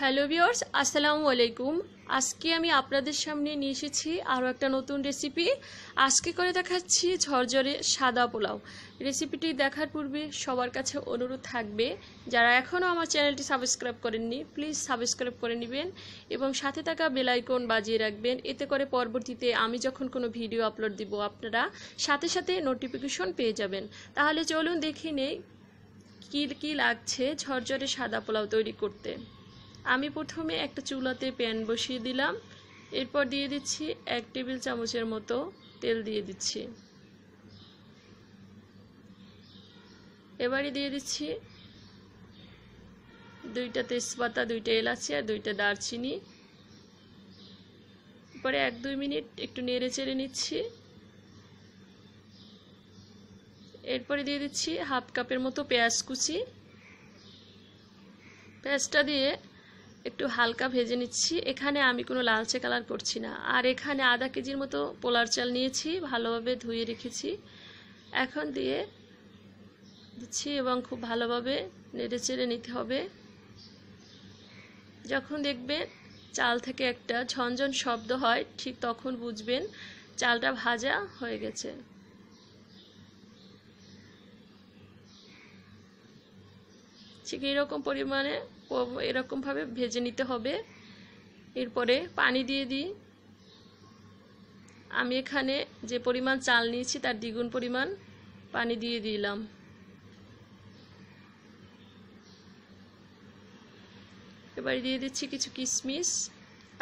hello viewers আসসালামু আলাইকুম আজকে আমি আপনাদের সামনে নিয়ে এসেছি আরও একটা নতুন রেসিপি আজকে করে দেখাচ্ছি ঝরঝরে সাদা পোলাও রেসিপিটি দেখার পূর্বে সবার কাছে অনুরোধ থাকবে যারা এখনও আমার চ্যানেলটি সাবস্ক্রাইব করেননি প্লিজ সাবস্ক্রাইব করে নেবেন এবং সাথে থাকা বেলাইকন বাজিয়ে রাখবেন এতে করে পরবর্তীতে আমি যখন কোনো ভিডিও আপলোড দিব আপনারা সাথে সাথে নোটিফিকেশন পেয়ে যাবেন তাহলে চলুন দেখি নেই কী কী লাগছে ঝরঝরে সাদা পোলাও তৈরি করতে আমি প্রথমে একটা চুলাতে প্যান বসিয়ে দিলাম এরপর দিয়ে দিচ্ছি এক টেবিল চামচের মতো তেল দিয়ে দিচ্ছি এবারে দিয়ে দিচ্ছি দুইটা তেজপাতা দুইটা এলাচি আর দুইটা দারচিনি পরে এক দুই মিনিট একটু নেড়ে চেড়ে নিচ্ছি এরপরে দিয়ে দিচ্ছি হাফ কাপের মতো পেঁয়াজ কুচি পেঁয়াজটা দিয়ে একটু হালকা ভেজে নিচ্ছি এখানে আমি কোনো লালচে কালার করছি না আর এখানে আধা কেজির মতো পোলার চাল নিয়েছি ভালোভাবে ধুয়ে রেখেছি এখন দিয়ে দিচ্ছি এবং খুব ভালোভাবে নেড়ে চেড়ে নিতে হবে যখন দেখবেন চাল থেকে একটা ঝনঝন শব্দ হয় ঠিক তখন বুঝবেন চালটা ভাজা হয়ে গেছে ঠিক এরকম পরিমাণে এরকমভাবে ভেজে নিতে হবে এরপরে পানি দিয়ে দিই আমি এখানে যে পরিমাণ চাল নিয়েছি তার দ্বিগুণ পরিমাণ পানি দিয়ে দিলাম এবার দিয়ে দিচ্ছি কিছু কিশমিশ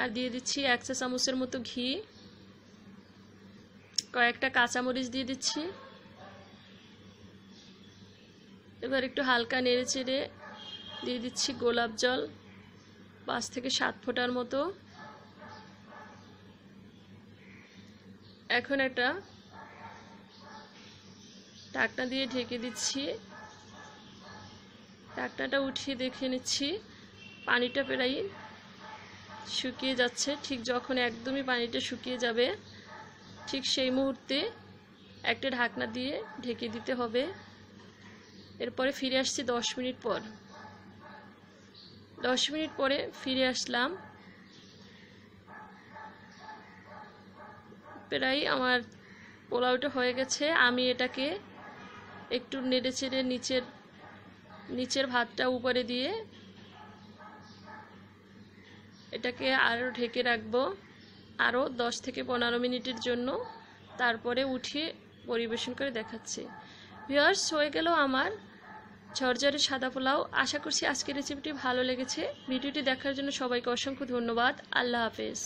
আর দিয়ে দিচ্ছি এক চা চামচের মতো ঘি কয়েকটা কাঁচামরিচ দিয়ে দিচ্ছি এবার একটু হালকা নেড়ে চেড়ে দিয়ে দিচ্ছি গোলাপ জল পাঁচ থেকে সাত ফোঁটার মতো এখন একটা টাকটা দিয়ে ঢেকে দিচ্ছি টাকটাটা উঠিয়ে দেখে নিচ্ছি পানিটা প্রায় শুকিয়ে যাচ্ছে ঠিক যখন একদমই পানিটা শুকিয়ে যাবে ঠিক সেই মুহূর্তে একটা ঢাকনা দিয়ে ঢেকে দিতে হবে এরপরে ফিরে আসছি দশ মিনিট পর দশ মিনিট পরে ফিরে আসলাম প্রায় আমার পোলাওটা হয়ে গেছে আমি এটাকে একটু নেড়ে চেড়ে নিচের নিচের ভাতটা উপরে দিয়ে এটাকে আরও ঢেকে রাখবো আরও দশ থেকে পনেরো মিনিটের জন্য তারপরে উঠিয়ে পরিবেশন করে দেখাচ্ছি ভিওয়ার্স হয়ে গেল আমার ঝরঝরে সাদা পোলাও আশা করছি আজকের রেসিপিটি ভালো লেগেছে ভিডিওটি দেখার জন্য সবাইকে অসংখ্য ধন্যবাদ আল্লাহ হাফেজ